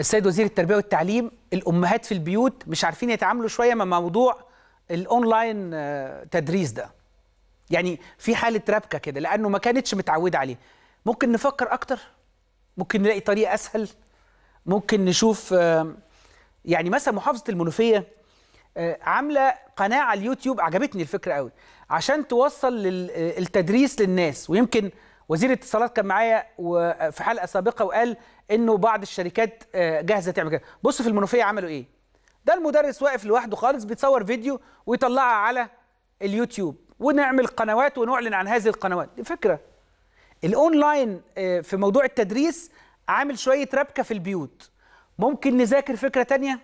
السيد وزير التربيه والتعليم الامهات في البيوت مش عارفين يتعاملوا شويه مع موضوع الاونلاين آه، تدريس ده يعني في حاله ربكه كده لانه ما كانتش متعوده عليه ممكن نفكر اكتر ممكن نلاقي طريقه اسهل ممكن نشوف آه، يعني مثلا محافظه المنوفيه آه، عامله قناه على اليوتيوب عجبتني الفكره قوي عشان توصل التدريس للناس ويمكن وزير الاتصالات كان معايا في حلقه سابقه وقال انه بعض الشركات آه، جاهزه تعمل كده بص في المنوفيه عملوا ايه ده المدرس واقف لوحده خالص بيتصور فيديو ويطلعها على اليوتيوب ونعمل قنوات ونعلن عن هذه القنوات دي فكره الاونلاين آه، في موضوع التدريس عامل شويه ربكه في البيوت ممكن نذاكر فكره تانية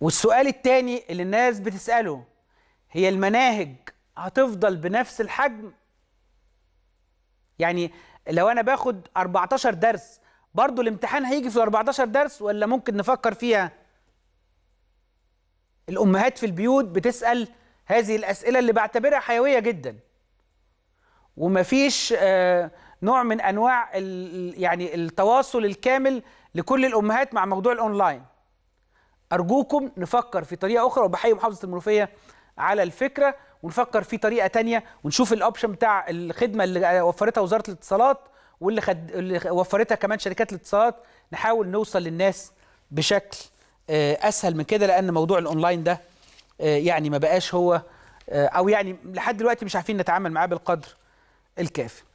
والسؤال الثاني اللي الناس بتساله هي المناهج هتفضل بنفس الحجم يعني لو انا باخد 14 درس برضه الامتحان هيجي في ال 14 درس ولا ممكن نفكر فيها الامهات في البيوت بتسال هذه الاسئله اللي بعتبرها حيويه جدا ومفيش آه، نوع من انواع يعني التواصل الكامل لكل الامهات مع موضوع الاونلاين ارجوكم نفكر في طريقه اخرى وبحيي محافظه المنوفيه على الفكره ونفكر في طريقه تانية ونشوف الاوبشن بتاع الخدمه اللي وفرتها وزاره الاتصالات واللي خد... اللي وفرتها كمان شركات الاتصالات نحاول نوصل للناس بشكل آه، اسهل من كده لان موضوع الاونلاين ده آه، يعني ما بقاش هو آه، او يعني لحد دلوقتي مش عارفين نتعامل معاه بالقدر الكافي